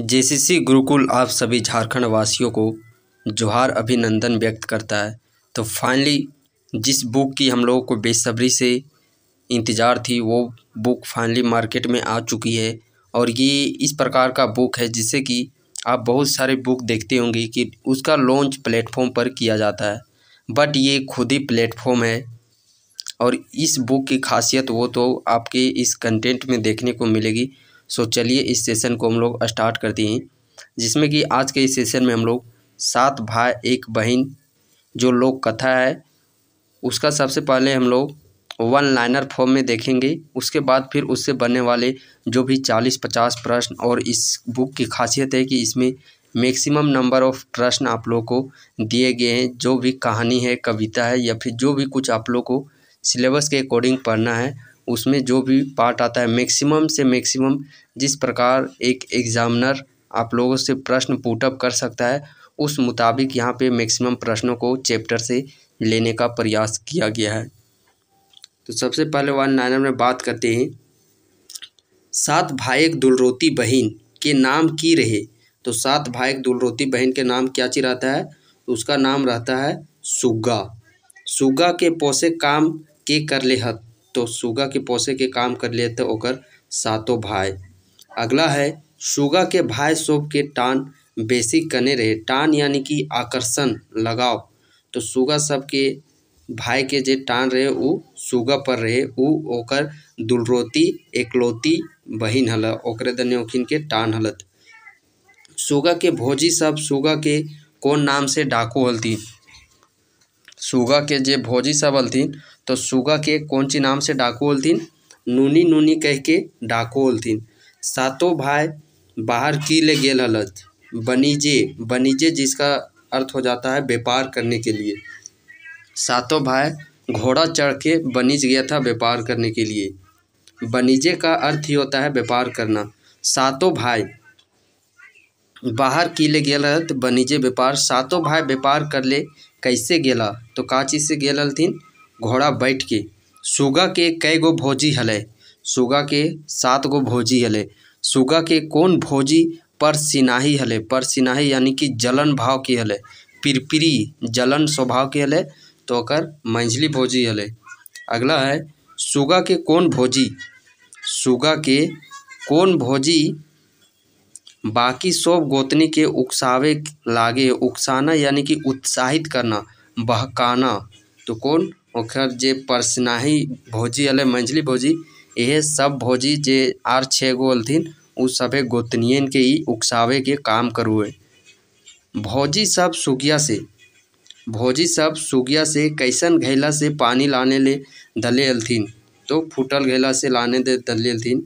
JCC Gurukul आप सभी झारखंड वासियों को जोहार अभिनंदन व्यक्त करता है तो फाइनली जिस बुक की हम लोगों को बेसब्री से इंतज़ार थी वो बुक फाइनली मार्केट में आ चुकी है और ये इस प्रकार का बुक है जिससे कि आप बहुत सारे बुक देखते होंगे कि उसका लॉन्च प्लेटफॉर्म पर किया जाता है बट ये खुद ही प्लेटफॉर्म है और इस बुक की खासियत वो तो आपके इस कंटेंट में देखने को मिलेगी सो चलिए इस सेशन को हम लोग स्टार्ट करते हैं जिसमें कि आज के इस सेशन में हम लोग सात भाई एक बहन जो लोक कथा है उसका सबसे पहले हम लोग वन लाइनर फॉर्म में देखेंगे उसके बाद फिर उससे बनने वाले जो भी चालीस पचास प्रश्न और इस बुक की खासियत है कि इसमें मैक्सिमम नंबर ऑफ प्रश्न आप लोग को दिए गए हैं जो भी कहानी है कविता है या फिर जो भी कुछ आप लोग को सिलेबस के अकॉर्डिंग पढ़ना है उसमें जो भी पार्ट आता है मैक्सिमम से मैक्सिमम जिस प्रकार एक एग्ज़ामिनर आप लोगों से प्रश्न पुटअप कर सकता है उस मुताबिक यहाँ पे मैक्सिमम प्रश्नों को चैप्टर से लेने का प्रयास किया गया है तो सबसे पहले वन नाइनर में बात करते हैं सात भाई एक दुलरोती बहन के नाम की रहे तो सात भाई एक दुलरोती बहन के नाम क्या ची रहता है तो उसका नाम रहता है सुग्गा सुग्गा के पोसे काम के कर ले हत तो सुगा के पोसे के काम कर थे ओकर सातों भाई अगला है सुगा के भाई सब के टान बेसी कने रहे टान यानी कि आकर्षण लगाव तो सब सबके भाई के जे टान रहे वो सुगा पर रहे वो ओकर दुलरोती एकलौती बहिन हल ओकरे दन्योखिन के टान हलत सुगा के भोजी सब सुगा के कौन नाम से डाकू हलती सूगा के जे भोजी सब हलथिन तो सुगा के कौन सी नाम से डाकोल थीन नूनी नूनी कह के डाकोल थीन सातों भाई बाहर की ले गेल हलत बनीजे बनीजे जिसका अर्थ हो जाता है व्यापार करने के लिए सातों भाई घोड़ा चढ़ के बनीज गया था व्यापार करने के लिए बनीजे का अर्थ ही होता है व्यापार करना सातों भाई बाहर किले गेल रहत बनीजे व्यापार सातों भाई व्यापार कर ले कैसे गेला तो का चीज़ से गेल हलथिन घोड़ा बैठ के सुगा के कई गो भोजी हल सुगा के सात गो भोजी हल सुगा के कौन भोजी पर सिनाही हल पर सिनाही यानी कि जलन भाव की हल पिरपिरी जलन स्वभाव के हल तो अकर मंझली भोजी हल अगला है सुगा के कौन भोजी सुगा के कौन भोजी बाकी सब गोतनी के उकसावे लागे उकसाना यानी कि उत्साहित करना बहकाना तो कौन ओकर जे परसनाही भौजी अलै मंझली भौजी ये सब भौजी जे आर छः गो अलथिन उ सभे गोतनियन के ही उकसावे के काम करुए भौजी सब सुगिया से भौजी सब सुगिया से कैसन घैला से पानी लाने ले दले अलथिन तो फूटल घैला से लाने दे दले अलथिन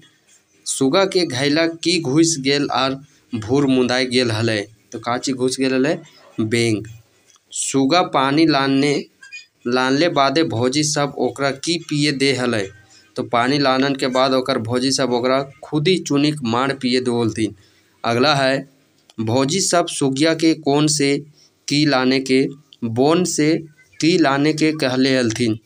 सुगा के घैला की घुस गेल आर भूर मुंदाई गेल हलै तो काची घुस गेल हलै बेंग सुगा पानी लाने लानले बादे भौजी सब ओकरा की पिए दे हल तो पानी लानन के बाद ओकर भौजी सब ओकरा ही चुनिक मार पिए देवलथिन अगला है भौजी सब सुगिया के कोन से की लाने के बोन से की लाने के कहले हलथिन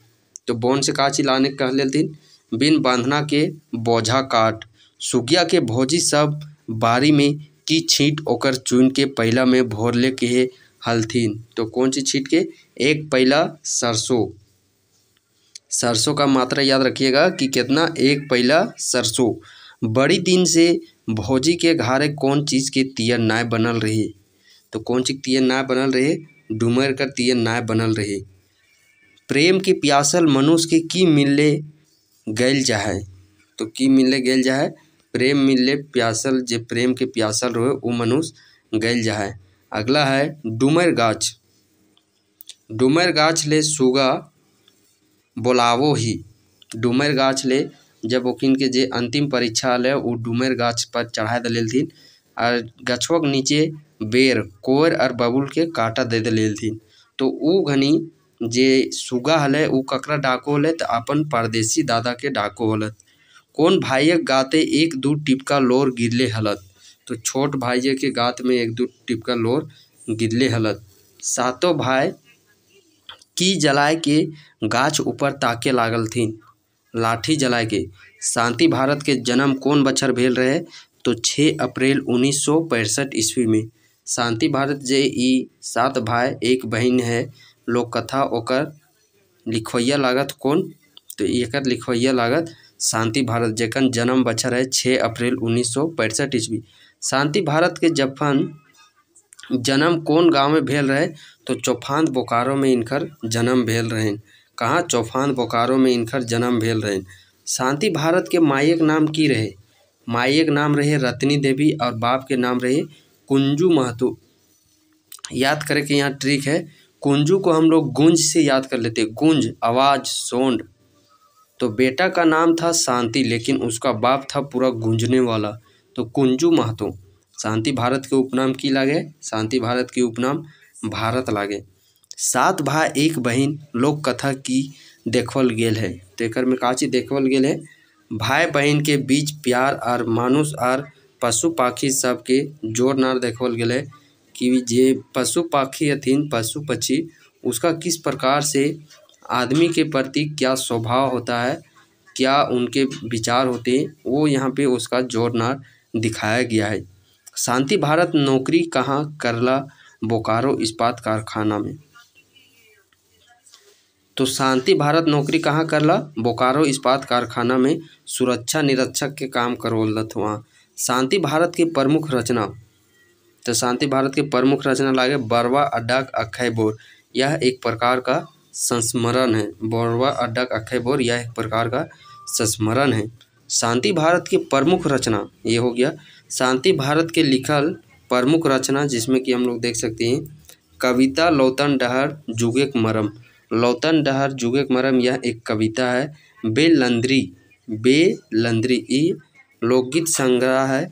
तो बोन से काची लाने के कहले हलथिन बिन बांधना के बोझा काट सुगिया के भौजी सब बारी में की छींट ओकर चुन के पहला में भोर ले के हलथिन तो कौन सी छींट के एक पैला सरसों सरसों का मात्रा याद रखिएगा कि कितना एक पैला सरसों बड़ी दिन से भौजी के घारे कौन चीज़ के तियर नाय बनल रहे तो कौन चीज़ तियर नाय बनल रहे डुमर कर तियर नाय बनल रहे प्रेम के प्यासल मनुष्य के की मिलले गैल जाए तो की मिलले गैल जाए प्रेम मिलले प्यासल जे प्रेम के प्यासल रहे वो मनुष्य गैल जाए अगला है डुमर गाछ डुमर गाछ ले सुगा ही डुमर गाछ ले जब ओकिन के जे अंतिम परीक्षा हल वो डुमर गाछ पर चढ़ा देलथिन और गछवा के नीचे बेर कोर और बबुल के काटा दे देलथिन तो उ घनी जे सुगा हल उ ककरा डाको हल तो अपन परदेसी दादा के डाको हलत कौन भाइये गाते एक दो टिपका लोर गिरले हलत तो छोट भाइय के गात में एक दो टिपका लोर गिरले हलत सातों भाई की जलाए के गाछ ऊपर ताके लागल थी लाठी जलाए के शांति भारत के जन्म कौन बछर भेल रहे तो 6 अप्रैल उन्नीस सौ पैंसठ ईस्वी में शांति भारत जे ई सात भाई एक बहन है लोक कथा ओकर लिखवैया लागत कौन तो एक लिखवैया लागत शांति भारत जन जन्म बच्छर है छः अप्रैल उन्नीस सौ पैंसठ ईस्वी शांति भारत के जफन जन्म कौन गांव में भेल रहे तो चौफान बोकारो में इनकर जन्म भेल रहनि कहाँ चौफान बोकारो में इनकर जन्म भेल रहनि शांति भारत के माइक नाम की रहे माइक नाम रहे रत्नी देवी और बाप के नाम रहे कुंजू महतो याद करें कि यहाँ ट्रिक है कुंजू को हम लोग गुंज से याद कर लेते गुंज आवाज़ सोंड तो बेटा का नाम था शांति लेकिन उसका बाप था पूरा गूंजने वाला तो कुंजू महतो शांति भारत के उपनाम की लागे शांति भारत के उपनाम भारत लागे सात भाई एक बहन लोक कथा की देखल गेल है तो एक में काची देखल गेल है भाई बहन के बीच प्यार और मानुष और पशु पाखी सबके जोर नार देखल है कि जे पशु पाखी हथिन पशु पक्षी उसका किस प्रकार से आदमी के प्रति क्या स्वभाव होता है क्या उनके विचार होते हैं वो यहाँ पे उसका नार दिखाया गया है शांति भारत नौकरी कहाँ करला बोकारो इस्पात कारखाना में तो शांति भारत नौकरी कहाँ कर ला बोकारो इस्पात कारखाना में सुरक्षा निरीक्षक के काम करोलत वहाँ शांति भारत की प्रमुख रचना तो शांति भारत की प्रमुख रचना लागे बरवा अड्डाक अखय बोर यह एक प्रकार का संस्मरण है बरवा अड्डाक अखय बोर यह एक प्रकार का संस्मरण है शांति भारत की प्रमुख रचना ये हो गया शांति भारत के लिखल प्रमुख रचना जिसमें कि हम लोग देख सकते हैं कविता लौतन डहर जुगेक मरम लौतन डहर जुगेक मरम यह एक कविता है बेलंद्री बेलंद्री ये लोकगीत संग्रह है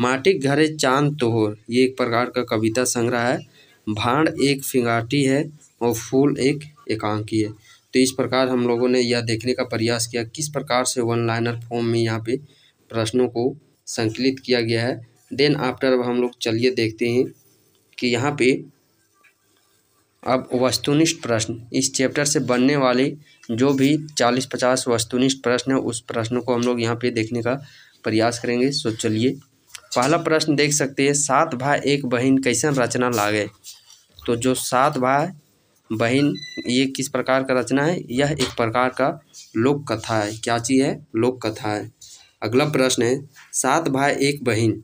माटिक घरे चांद तोहर ये एक प्रकार का कविता संग्रह है भाड़ एक फिंगाटी है और फूल एक एकांकी है तो इस प्रकार हम लोगों ने यह देखने का प्रयास किया किस प्रकार से वन लाइनर फॉर्म में यहाँ पे प्रश्नों को संकलित किया गया है देन आफ्टर अब हम लोग चलिए देखते हैं कि यहाँ पे अब वस्तुनिष्ठ प्रश्न इस चैप्टर से बनने वाले जो भी चालीस पचास वस्तुनिष्ठ प्रश्न है उस प्रश्न को हम लोग यहाँ पे देखने का प्रयास करेंगे सो चलिए पहला प्रश्न देख सकते हैं सात भाई एक बहन कैसा रचना गए तो जो सात भाई बहन ये किस प्रकार का रचना है यह एक प्रकार का लोक कथा है क्या चीज़ है लोक कथा है अगला प्रश्न है सात भाई एक बहन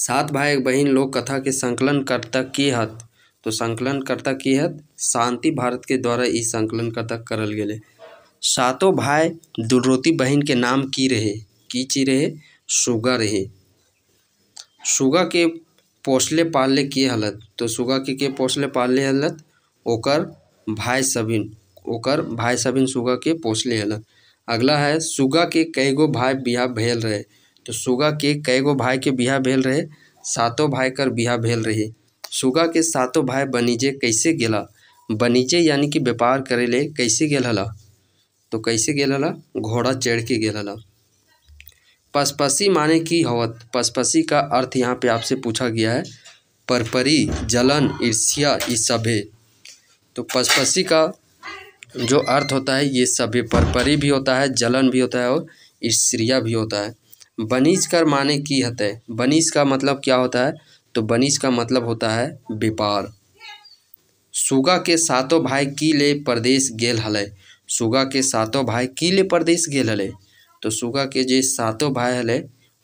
सात भाई बहन लोक कथा के संकलन कर्ता की हत तो संकलन की हत शांति भारत के द्वारा इस संकलन कर्ता करल गए सातों भाई दुर्रोती बहन के नाम की रहे की ची रहे सुगा रहे सुगा के पोसले पाले की हालत तो सुगा के के पोसले पाले हालत ओकर भाई सबिन ओकर भाई सबिन सुगा के पोसले हालत अगला है सुगा के कई गो भाई ब्याह भेल रहे तो सुगा के कई गो भाई के बिहा भेल रहे सातों भाई कर बिहा भेल रहे सुगा के सातों भाई बनीजे कैसे गेला बनीजे यानी कि व्यापार करे ले कैसे गेल हला तो कैसे गेल हला घोड़ा चढ़ के गेल हला पसपसी माने की हवत पसपसी का अर्थ यहाँ पे आपसे पूछा गया है परपरी जलन ईर्ष्या इस सभे तो पसपसी का जो अर्थ होता है ये सभी परपरी भी होता है जलन भी होता है और ईर्ष्या भी होता है कर माने की है बनिस का मतलब क्या होता है तो बनिस का मतलब होता है व्यापार सुगा के सातों भाई की ले प्रदेश गेल हल सुगा के सातों भाई की ले प्रदेश गेल हल तो सुगा के जे सातों भाई हल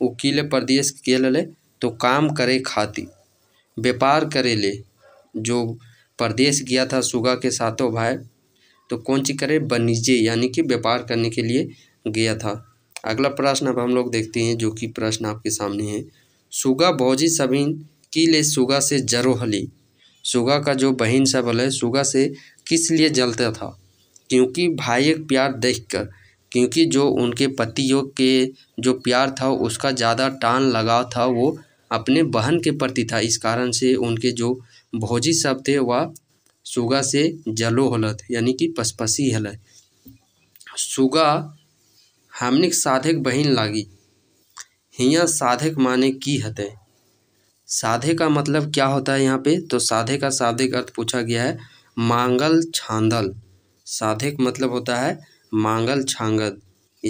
वो किले प्रदेश गेल हल तो काम करे खातिर व्यापार करे ले जो प्रदेश गया था सुगा के सातों भाई तो कौन चीज़ करे बनीजे यानी कि व्यापार करने के लिए गया था अगला प्रश्न अब हम लोग देखते हैं जो कि प्रश्न आपके सामने है सुगा भौजी सभी की ले सुगा से जरो हली सुगा का जो बहन सब है सुगा से किस लिए जलता था क्योंकि भाई एक प्यार देख कर क्योंकि जो उनके पतियों के जो प्यार था उसका ज़्यादा टान लगाव था वो अपने बहन के प्रति था इस कारण से उनके जो भौजी सब थे वह सुगा से जलो हलत यानी कि पसपसी हलत सुगा हमनिक साधक बहिन लागी हिया साधक माने की हते साधे का मतलब क्या होता है यहाँ पे तो साधे का शाब्दिक अर्थ पूछा गया है मांगल छांदल साधेक मतलब होता है मांगल छांगद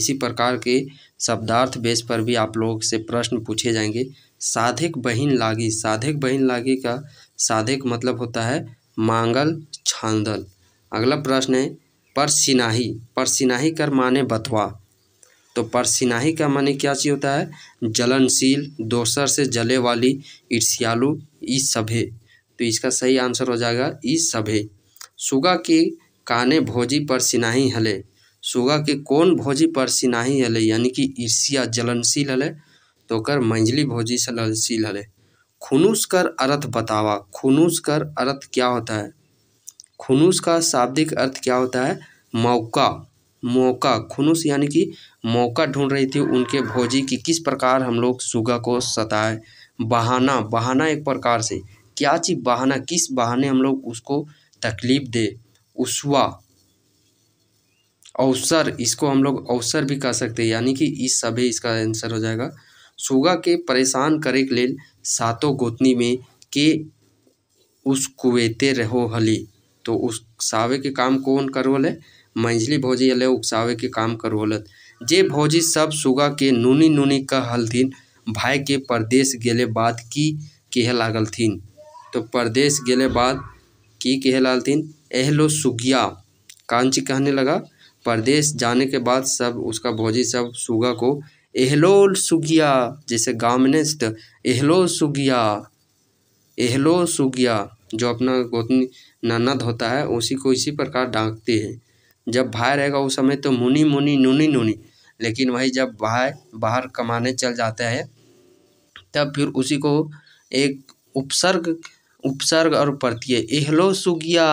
इसी प्रकार के शब्दार्थ बेस पर भी आप लोगों से प्रश्न पूछे जाएंगे साधक बहिन लागी साधक बहिन लागी का साधक मतलब होता है मांगल छांदल अगला प्रश्न है परसिनाही परसिनाही कर माने बथवा तो परसिनाही का माने क्या चीज़ होता है जलनशील दोसर से जले वाली ईर्ष्यालु ई सभे तो इसका सही आंसर हो जाएगा ई सभे सुगा की काने भोजी पर सिनाही हले सुगा के कौन भोजी पर सिनाही हले यानी कि ईर्ष्या जलनशील हले तो कर मंजली भोजी जलनशील हले खुनूस कर अर्थ बतावा खुनूस कर अर्थ क्या होता है खुनूस का शाब्दिक अर्थ क्या होता है मौका मौका खुनूस यानी कि मौका ढूंढ रही थी उनके भोजी की किस प्रकार हम लोग सुगा को सताए बहाना बहाना एक प्रकार से क्या चीज़ बहाना किस बहाने हम लोग उसको तकलीफ़ दे उसवा अवसर इसको हम लोग अवसर भी कह सकते हैं यानी कि इस सभी इसका आंसर हो जाएगा सुगा के परेशान करे के लिए सातों गोतनी में के उस कुवेते रहो हली तो उस सावे के काम कौन करवल है मंझली भौजी हले उकसावे के काम करवलत जे भौजी सब सुगा के नूनी नूनी कहलथिन भाई के परदेश गेले बाद की कहे थीन तो परदेश गेले बाद की कहे लागलथिन तो एह लो सुगिया कांची कहने लगा परदेश जाने के बाद सब उसका भौजी सब सुगा को एहलो सुगिया जैसे गाँव में नहीं एहलो सुगिया एहलो सुगिया जो अपना गोतनी ननद होता है उसी को इसी प्रकार डांकते हैं जब भाई रहेगा उस समय तो मुनी मुनी नूनी नूनी लेकिन वही जब भाई बाहर कमाने चल जाता है तब फिर उसी को एक उपसर्ग उपसर्ग और प्रत्यय एहलो सुगिया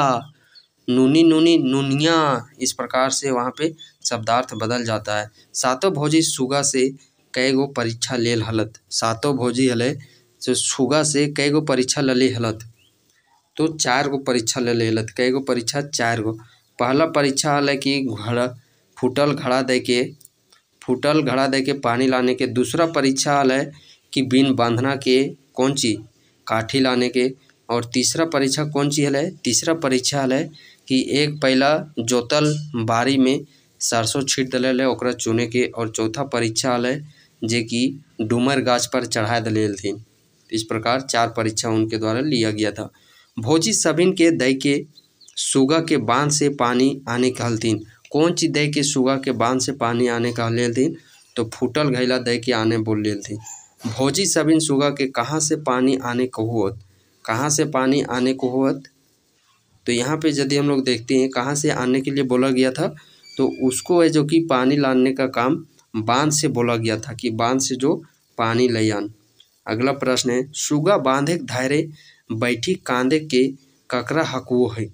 नूनी नूनी नूनिया इस प्रकार से वहाँ पे शब्दार्थ बदल जाता है सातों भोजी सुगा से कई गो परीक्षा ले हलत सातों भोजी हले जो सुगा से कई गो परीक्षा लले हलत तो चार गो परीक्षा लले हलत कई गो परीक्षा चार गो पहला परीक्षा हल है कि घड़ा फूटल घड़ा दे के फूटल घड़ा दे के पानी लाने के दूसरा परीक्षा हल है कि बिन बांधना के कौन सी काठी लाने के और तीसरा परीक्षा कौन सी हल है तीसरा परीक्षा हल है कि एक पहला जोतल बारी में सरसों छीट दिल है ओकरा चुने के और चौथा परीक्षा हल है जे कि डूमर गाछ पर चढ़ा दिल थी इस प्रकार चार परीक्षा उनके द्वारा लिया गया था भोजी सभी के दई के सुगा के बांध से पानी आने कहलतीन कौन चीज़ दे के सुगा के बांध से पानी आने कहलेलतीन तो फूटल घैला दे के आने बोल लेलतीन भौजी सबिन सुगा के कहाँ से पानी आने को हुत कहाँ से पानी आने को हुत तो यहाँ पे यदि हम लोग देखते हैं कहाँ से आने के लिए बोला गया था तो उसको है जो कि पानी लाने का काम बांध से बोला गया था कि बांध से जो पानी ले आन अगला प्रश्न है सुगा बांधे धैर्य बैठी कांधे के ककरा हकुओ है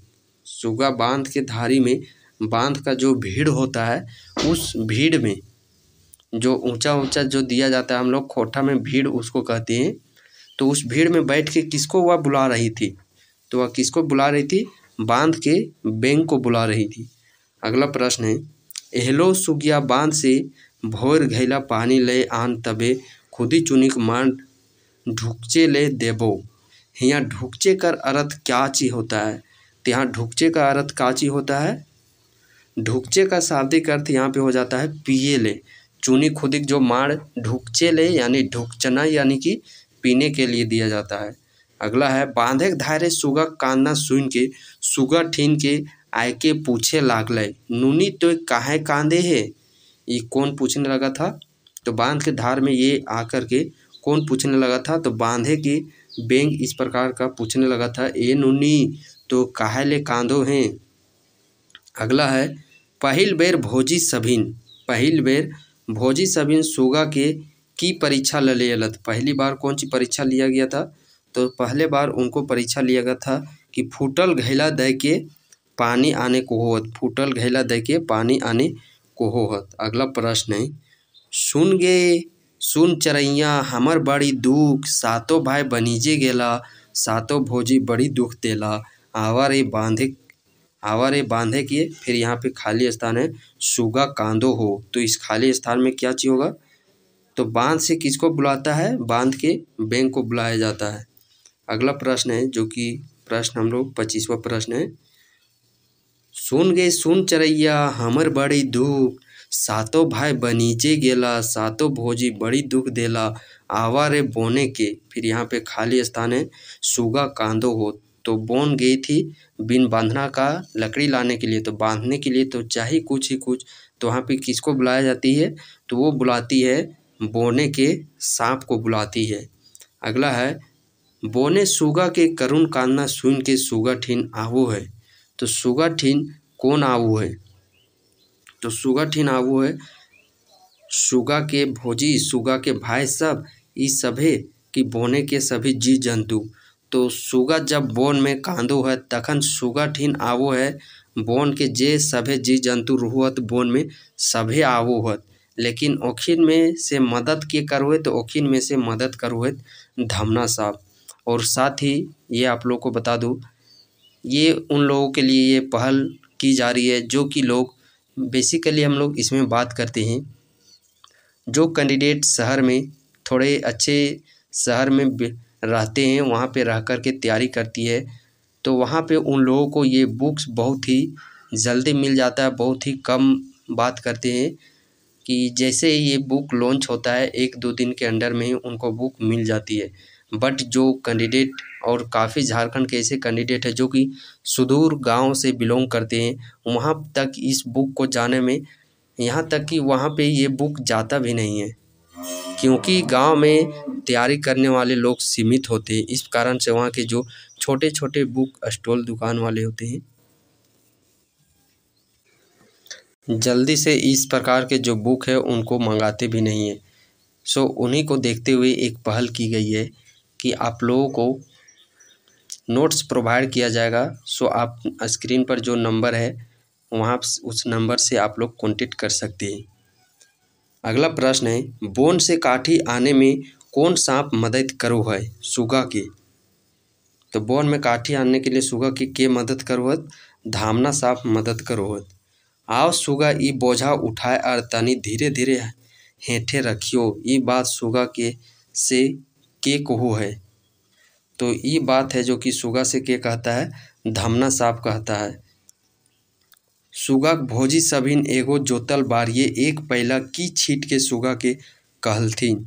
सुगा बांध के धारी में बांध का जो भीड़ होता है उस भीड़ में जो ऊंचा ऊंचा जो दिया जाता है हम लोग खोटा में भीड़ उसको कहते हैं तो उस भीड़ में बैठ के किसको वह बुला रही थी तो वह किसको बुला रही थी बांध के बैंक को बुला रही थी अगला प्रश्न है एहलो सुगिया बांध से भोर घैला पानी ले आन तबे खुदी चुनिक मान ढुकचे ले देबो यहाँ ढुकचे कर अर्थ क्या ची होता है तो यहाँ ढुकचे का अर्थ काची होता है ढुकचे का शाब्दिक अर्थ यहाँ पे हो जाता है पिए ले चूनी खुदिक जो माड़ ढुकचे ले यानी ढुकचना यानी कि पीने के लिए दिया जाता है अगला है बांधे धारे सुगा कान्ना सुन के सुगा ठीन के आय के पूछे लाग ले नूनी तो काहे कांदे है ये कौन पूछने लगा था तो बांध के धार में ये आकर के कौन पूछने लगा था तो बांधे के बेंग इस प्रकार का पूछने लगा था ए नूनी तो काहे ले कांधो हैं अगला है पहल बेर भोजी सभिन पहल बेर भोजी सभिन सोगा के की परीक्षा ले लिया था पहली बार कौन सी परीक्षा लिया गया था तो पहले बार उनको परीक्षा लिया गया था कि फूटल घैला दे के पानी आने को होत फूटल घैला दे के पानी आने को होत अगला प्रश्न है सुन गे सुन चरैया हमर बड़ी दुख सातों भाई बनीजे गेला सातों भोजी बड़ी दुख देला आवार ये बांधे आवारे बांधे किए फिर यहाँ पे खाली स्थान है सुगा कांदो हो तो इस खाली स्थान में क्या चीज़ होगा तो बांध से किसको बुलाता है बांध के बैंक को बुलाया जाता है अगला प्रश्न है जो कि प्रश्न हम लोग पच्चीसवा प्रश्न है सुन गए सुन चरैया हमर बड़ी दुख सातों भाई बनीचे गेला सातों भोजी बड़ी दुख देला आवारे बोने के फिर यहाँ पे खाली स्थान है सुगा कांदो हो तो बोन गई थी बिन बांधना का लकड़ी लाने के लिए तो बांधने के लिए तो चाहिए कुछ ही कुछ तो वहाँ पे किसको बुलाया जाती है तो वो बुलाती है बोने के सांप को बुलाती है अगला है बोने सुगा के करुण कांदना सुन के सुगा ठीन आवो है तो सुगा ठीन कौन आवो है तो सुगा ठीन आवो है सुगा के भोजी सुगा के भाई सब इस सभी कि बोने के सभी जीव जंतु तो सुगा जब बोन में कांदो है तखन सुगा ठीन आवो है बोन के जे सभे जीव जंतु रुहत बोन में सभे आवो हत लेकिन ओखिन में से मदद के करो तो ओखिन में से मदद करो है धमना साहब और साथ ही ये आप लोग को बता दूँ ये उन लोगों के लिए ये पहल की जा रही है जो कि लोग बेसिकली हम लोग इसमें बात करते हैं जो कैंडिडेट शहर में थोड़े अच्छे शहर में रहते हैं वहाँ पे रह कर के तैयारी करती है तो वहाँ पे उन लोगों को ये बुक्स बहुत ही जल्दी मिल जाता है बहुत ही कम बात करते हैं कि जैसे ये बुक लॉन्च होता है एक दो दिन के अंडर में ही उनको बुक मिल जाती है बट जो कैंडिडेट और काफ़ी झारखंड के ऐसे कैंडिडेट हैं जो कि सुदूर गांव से बिलोंग करते हैं वहाँ तक इस बुक को जाने में यहाँ तक कि वहाँ पे ये बुक जाता भी नहीं है क्योंकि गांव में तैयारी करने वाले लोग सीमित होते हैं इस कारण से वहाँ के जो छोटे छोटे बुक स्टॉल दुकान वाले होते हैं जल्दी से इस प्रकार के जो बुक है उनको मंगाते भी नहीं है सो उन्हीं को देखते हुए एक पहल की गई है कि आप लोगों को नोट्स प्रोवाइड किया जाएगा सो आप स्क्रीन पर जो नंबर है वहाँ उस नंबर से आप लोग कॉन्टेक्ट कर सकते हैं अगला प्रश्न है बोन से काठी आने में कौन सांप मदद करो है सुगा की तो बोन में काठी आने के लिए सुगा की के मदद करो है धामना सांप मदद करो है आओ सुगा ई बोझा उठाए और तनी धीरे धीरे हेठे रखियो ये बात सुगा के से के कहो है तो ये बात है जो कि सुगा से के कहता है धमना सांप कहता है सुग्गाक भौजी सभी एगो जोतल बारिये एक पहला की छीट के सुगा के कहलथिन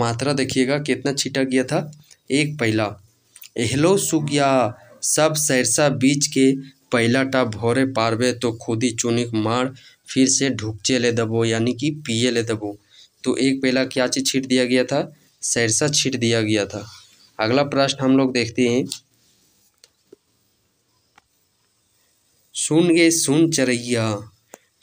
मात्रा देखिएगा कितना छीटा गया था एक पहला एहलो सुगिया सब सरसा बीज के पहला टा भोरे पारवे तो खुदी चुनिक मार फिर से ढुकचे ले दबो यानी कि पिए ले दबो तो एक पहला क्या चीज छीट दिया गया था सरसा छीट दिया गया था अगला प्रश्न हम लोग देखते हैं सुन गे सुन चरैया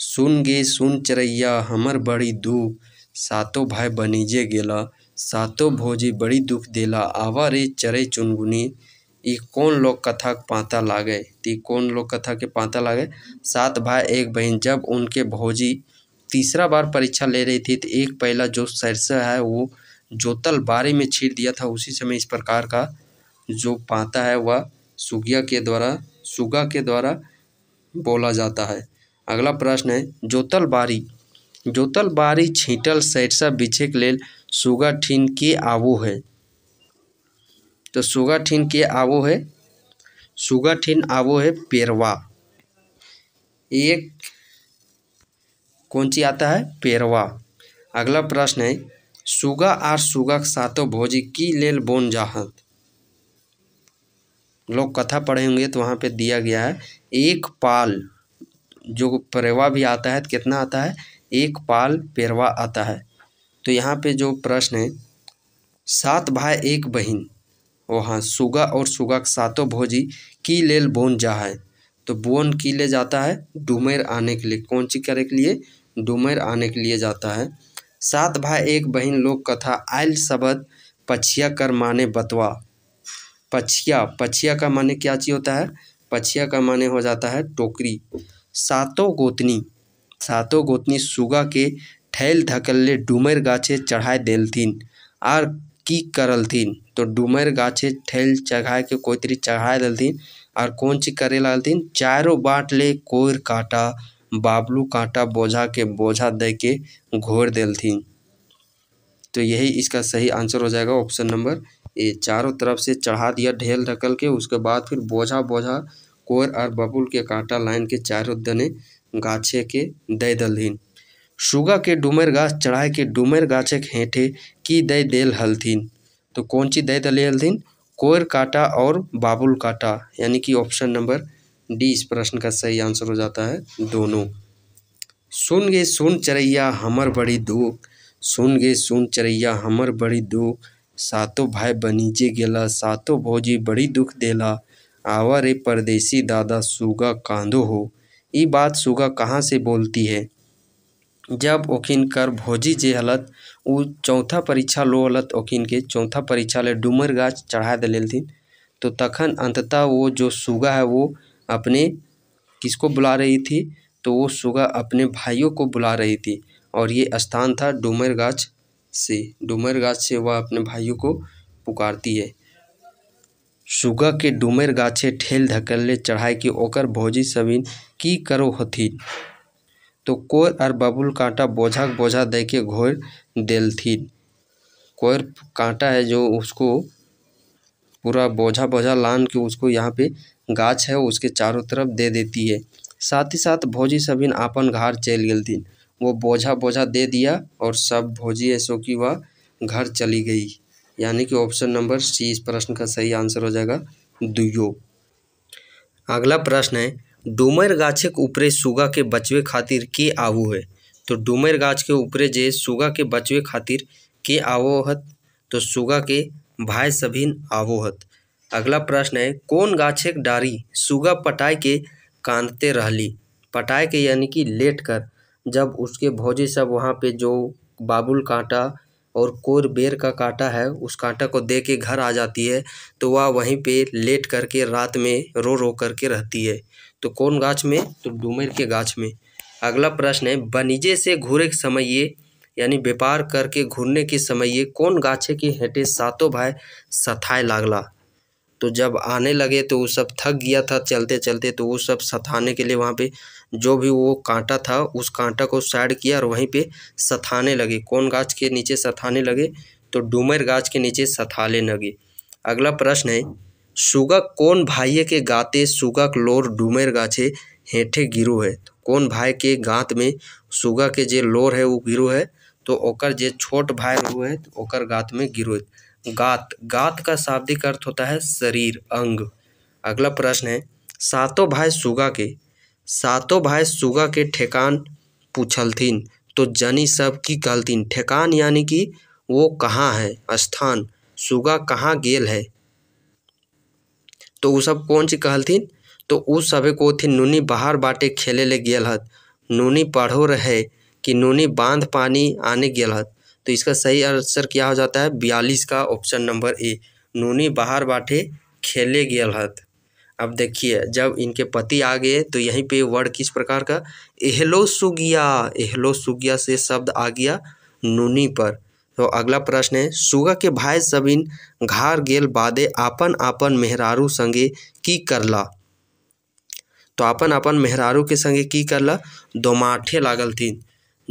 सुन गे सुन चरैया हमर बड़ी दुख सातो भाई बनीजे गेला सातो भोजी बड़ी दुख देला आवा रे चरे चुनगुनी इ कौन लोक कथा पाता लागे ती कौन लोक कथा के पाता लागे सात भाई एक बहन जब उनके भौजी तीसरा बार परीक्षा ले रही थी तो एक पहला जो सरसा है वो जोतल बारी में छीट दिया था उसी समय इस प्रकार का जो पाता है वह सुगिया के द्वारा सुगा के द्वारा बोला जाता है अगला प्रश्न है जोतल बारी जोतल बारी छीटल के लिए लेल ठीन के आबो है तो ठीन के आबो है ठीन आबो है पेरवा एक कौन सी आता है पेरवा अगला प्रश्न है सुगा आर सुगा सातो भोजी की लेल बोन जाहत लोग कथा पढ़े होंगे तो वहाँ पे दिया गया है एक पाल जो परवा भी आता है तो कितना आता है एक पाल पेरवा आता है तो यहाँ पे जो प्रश्न है सात भाई एक बहिन वहाँ सुगा और सुगा सातों भोजी की लेल बोन जा है तो बोन की ले जाता है डुमेर आने के लिए कौन सी करे के लिए डुमेर आने के लिए जाता है सात भाई एक बहन लोक कथा आयल शबद पछिया कर माने बतवा पछिया पछिया का माने क्या चीज़ होता है पछिया का माने हो जाता है टोकरी सातों गोतनी सातों गोतनी सुगा के ठैल धकल्ले डूमर गाछे चढ़ाए थीन आर की थीन तो डूमर गाछे ठैल चढ़ाए के कोई तरी चढ़ाए थीन आर कौन चीज करे थीन चारों बाट ले कोर काटा बाबलू कांटा बोझा के बोझा दे के घोर दिल थीन तो यही इसका सही आंसर हो जाएगा ऑप्शन नंबर ये चारों तरफ से चढ़ा दिया ढेल ढकल के उसके बाद फिर बोझा बोझा कोर और बबुल के कांटा लाइन के चारों दने गाछे के दे दलहीन सुगा के डुमर गाछ चढ़ाए के डुमर गाछे के हेठे की दे देल हलथिन तो कौन ची दे दल हलथिन कोयर काटा और बाबुल काटा यानी कि ऑप्शन नंबर डी इस प्रश्न का सही आंसर हो जाता है दोनों सुन गे सुन चरैया हमर बड़ी दुख सुन गे सुन चरैया हमर बड़ी दुख सातो भाई बनीजे गेला सातो भौजी बड़ी दुख देला आवा रे परदेसी दादा सुगा कांदो हो ई बात सुगा कहाँ से बोलती है जब ओखिन कर भौजी जे हलत उ चौथा परीक्षा लो हलत ओखिन के चौथा परीक्षा ले डूमर गाछ चढ़ा थी तो तखन अंततः वो जो सुगा है वो अपने किसको बुला रही थी तो वो सुगा अपने भाइयों को बुला रही थी और ये स्थान था डूमर गाछ से डुमर गाछ से वह अपने भाइयों को पुकारती है सुगा के डुमर गाछे ठेल ले चढ़ाए कि ओकर भौजी सबिन की करो हथिन तो कोर और बबुल कांटा बोझाक बोझा दे के घोर दिलथिन कोर कांटा है जो उसको पूरा बोझा बोझा लान के उसको यहाँ पे गाछ है उसके चारों तरफ दे देती है साथ ही साथ भौजी सबिन आपन घर चल थी वो बोझा बोझा दे दिया और सब भोजी ऐसो की वह घर चली गई यानी कि ऑप्शन नंबर सी इस प्रश्न का सही आंसर हो जाएगा दुयो अगला प्रश्न है डूमर गाछे के ऊपरे सुगा के बचवे खातिर के आवो है तो डूमर गाछ के ऊपरे जे सुगा के बचवे खातिर के आवो हत तो सुगा के भाई सभी आवो हत अगला प्रश्न है कौन गाछक डारी सुगा पटाए के कांदते रहली पटाए के यानी कि लेट कर जब उसके भौजी सब वहाँ पे जो बाबुल कांटा और कोर बेर का कांटा है उस कांटा को दे के घर आ जाती है तो वह वहीं पे लेट करके रात में रो रो करके रहती है तो कौन गाछ में तो डूमर के गाछ में अगला प्रश्न है बनीजे से घूरे के समय ये यानी व्यापार करके घूरने के समय ये कौन गाछे के हेटे सातों भाई सथाए लागला तो जब आने लगे तो वो सब थक गया था चलते चलते तो वो सब सथाने के लिए वहाँ पे जो भी वो कांटा था उस कांटा को साइड किया और वहीं पे सथाने लगे कौन गाछ के नीचे सथाने लगे तो डूमर गाछ के नीचे सथाले लगे अगला प्रश्न है सुगक कौन भाई के गाते सुगा लोर डूमर गाछे हेठे गिरु है तो कौन भाई के गाँत में सुगा के जो लोर है वो गिरु है तो ओकर जो छोट भाई हुए है तो ओकर गाँत में गिरु है गात गात का शाब्दिक अर्थ होता है शरीर अंग अगला प्रश्न है सातों भाई सुगा के सातों भाई सुगा के ठेकान पूछल थीन तो जनी सब की कहलथिन ठेकान यानी कि वो कहाँ है स्थान सुगा कहाँ गेल है तो वो सब कौन सी कहलथिन तो उस सभी को थी नूनी बाहर बाटे खेले ले गेल हत नूनी पढ़ो रहे कि नूनी बांध पानी आने गेल हत तो इसका सही आंसर क्या हो जाता है बयालीस का ऑप्शन नंबर ए नूनी बाहर बाटे खेले गया हत अब देखिए जब इनके पति आ गए तो यहीं पे वर्ड किस प्रकार का एहलो सुगिया एहलो सुगिया से शब्द आ गया नूनी पर तो अगला प्रश्न है सुगा के भाई सबिन घर गेल बादे आपन आपन मेहरारू संगे की करला तो आपन आपन मेहरारू के संगे की करला दोमाठे लागल थी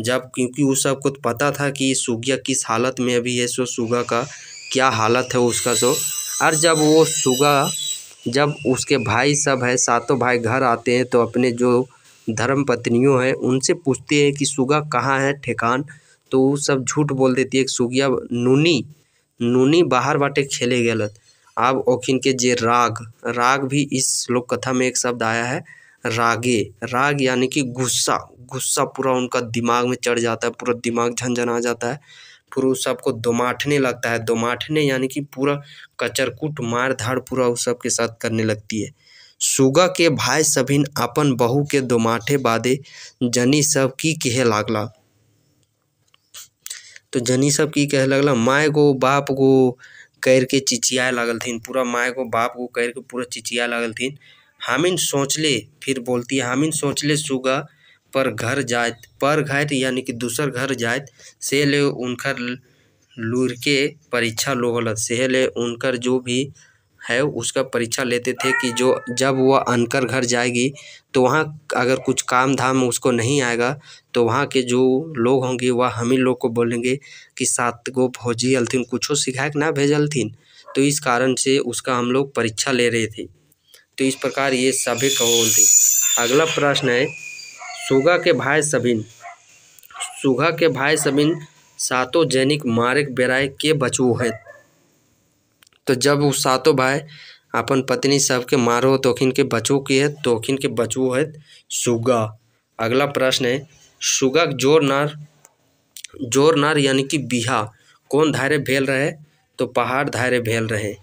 जब क्योंकि उस सबको तो पता था कि सुगिया किस हालत में अभी है सो सुगा का क्या हालत है उसका सो और जब वो सुगा जब उसके भाई सब है सातों भाई घर आते हैं तो अपने जो धर्म पत्नियों हैं उनसे पूछते हैं कि सुगा कहाँ है ठेकान तो वो सब झूठ बोल देती है सुगिया नूनी नूनी बाहर बाटे खेले गलत अब ओखिन के जे राग राग भी इस लोक कथा में एक शब्द आया है रागे राग यानी कि गुस्सा गुस्सा पूरा उनका दिमाग में चढ़ जाता है पूरा दिमाग झंझना जाता है फिर उस सबको दोमाठने लगता है दोमाठने यानी कि पूरा कचरकुट मार धाड़ पूरा उस सब के साथ करने लगती है सुगा के भाई सभी अपन बहू के दोमाठे बादे जनी सब की कहे लागला तो जनी सब की कहे लगला माय गो बाप गो करके चिचिया लगल थी पूरा माय गो बाप कर करके पूरा चिचिया लगल थी हामिन सोचले फिर बोलती है हामिन सोचले सुगा पर घर जात पर घर यानी कि दूसर घर जात से ले उनकर लूर के परीक्षा गलत से ले उनकर जो भी है उसका परीक्षा लेते थे कि जो जब वह अनकर घर जाएगी तो वहाँ अगर कुछ काम धाम उसको नहीं आएगा तो वहाँ के जो लोग होंगे वह हम ही लोग को बोलेंगे कि सात गो भौजी अलथिन कुछ सिखाए ना भेजल थी तो इस कारण से उसका हम लोग परीक्षा ले रहे थे तो इस प्रकार ये सभी कबूल थी अगला प्रश्न है सुगा के भाई सबिन सुगा के भाई सबिन सातों जैनिक मारक बेराय के बचू है तो जब वो सातों भाई अपन पत्नी सबके मारो तो के बचू की है तोखिन के बचू है सुगा अगला प्रश्न है सुगा जोर नार जोर नार यानी कि बिहा कौन धारे भेल रहे तो पहाड़ धारे भेल रहे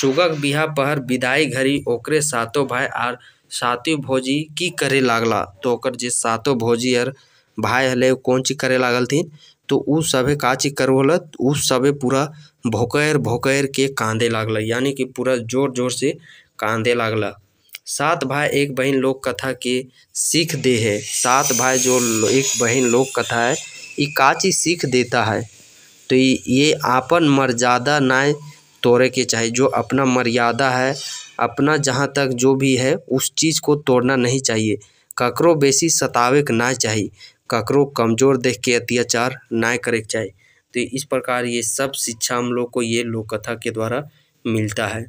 सुगक बिहा पहर विदाई घड़ी ओकरे सातो भाई आर सातो भौजी की करे लागला तो ओकर जे सातो भौजी आर भाई हले कौन चीज करे लागल थी तो उ सबे का चीज करवल उ सबे पूरा भोकर भोकर के कांदे लागल यानी कि पूरा जोर जोर से कांदे लागला सात भाई एक बहन लोक कथा के सीख दे है सात भाई जो एक बहन लोक कथा है ये का चीज सीख देता है तो ये आपन मर्यादा नाय तोड़े के चाहिए जो अपना मर्यादा है अपना जहाँ तक जो भी है उस चीज़ को तोड़ना नहीं चाहिए ककरो बेसी सतावेक ना चाहिए ककरो कमज़ोर देख के अत्याचार ना करे चाहिए तो इस प्रकार ये सब शिक्षा हम लोग को ये लोक कथा के द्वारा मिलता है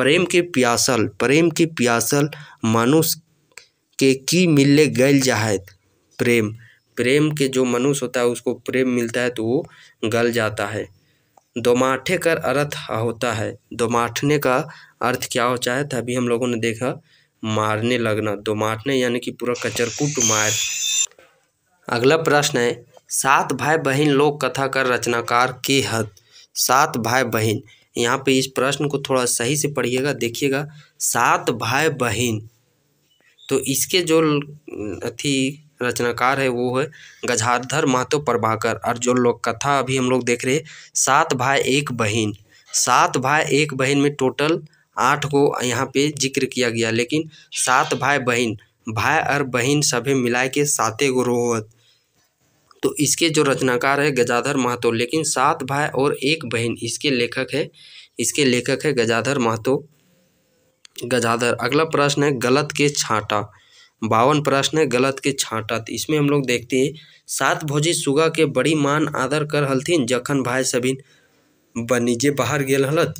प्रेम के प्यासल प्रेम के प्यासल मनुष्य के की मिलने गल जाए प्रेम प्रेम के जो मनुष्य होता है उसको प्रेम मिलता है तो वो गल जाता है दोमाठे कर अर्थ होता है दोमाठने का अर्थ क्या होता है तभी हम लोगों ने देखा मारने लगना दोमाठने यानी कि पूरा कचरकुट मार अगला प्रश्न है सात भाई बहन लोक कथा कर रचनाकार के हद सात भाई बहन यहाँ पे इस प्रश्न को थोड़ा सही से पढ़िएगा देखिएगा सात भाई बहन तो इसके जो अथी रचनाकार है वो है गजाधर महतो प्रभाकर और जो लोग कथा अभी हम लोग देख रहे हैं सात भाई एक बहन सात भाई एक बहन में टोटल आठ को यहाँ पे जिक्र किया गया लेकिन सात भाई बहन भाई और बहन सभी मिला के साते गो रोहत तो इसके जो रचनाकार है गजाधर महतो लेकिन सात भाई और एक बहन इसके लेखक है इसके लेखक है गजाधर महतो गजाधर अगला प्रश्न है गलत के छाटा बावन प्रश्न गलत के छाँटत तो इसमें हम लोग देखते हैं सात भौजी सुगा के बड़ी मान आदर कर हलथिन जखन भाई सभी बनीजे बाहर गेल हलत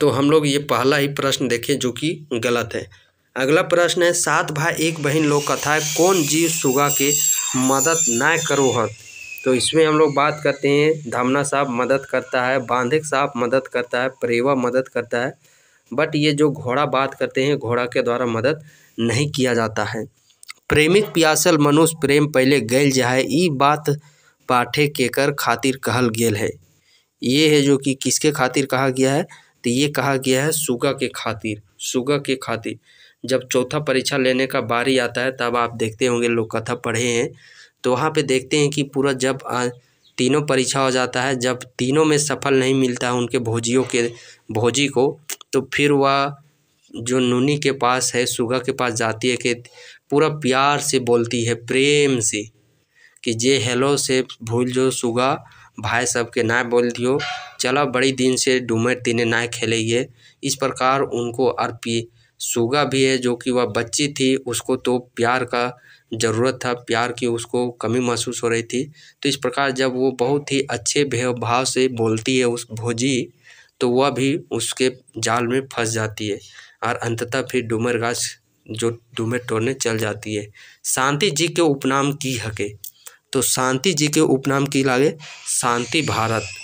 तो हम लोग ये पहला ही प्रश्न देखें जो कि गलत है अगला प्रश्न है सात भाई एक बहन लोग कथा है कौन जीव सुगा के मदद ना करो हत तो इसमें हम लोग बात करते हैं धामना साहब मदद करता है बांधिक साहब मदद करता है प्रेवा मदद करता है बट ये जो घोड़ा बात करते हैं घोड़ा के द्वारा मदद नहीं किया जाता है प्रेमिक प्यासल मनुष्य प्रेम पहले गैल जाए ई बात पाठे के कर खातिर कहल गेल है ये है जो कि किसके खातिर कहा गया है तो ये कहा गया है सुगा के खातिर सुगा के खातिर जब चौथा परीक्षा लेने का बारी आता है तब आप देखते होंगे लोग कथा पढ़े हैं तो वहाँ पे देखते हैं कि पूरा जब आ, तीनों परीक्षा हो जाता है जब तीनों में सफल नहीं मिलता है उनके भोजियों के भोजी को तो फिर वह जो नूनी के पास है सुगा के पास जाती है कि पूरा प्यार से बोलती है प्रेम से कि जे हेलो से भूल जो सुगा भाई सब के ना बोल दियो चला बड़ी दिन से डूमर तीने ना खेलेंगे इस प्रकार उनको अर्पी सुगा भी है जो कि वह बच्ची थी उसको तो प्यार का ज़रूरत था प्यार की उसको कमी महसूस हो रही थी तो इस प्रकार जब वो बहुत ही अच्छे भाव से बोलती है उस भोजी तो वह भी उसके जाल में फंस जाती है और अंततः फिर डूमर गाछ जो डूमेर टोड़ने चल जाती है शांति जी के उपनाम की हके तो शांति जी के उपनाम की लागे शांति भारत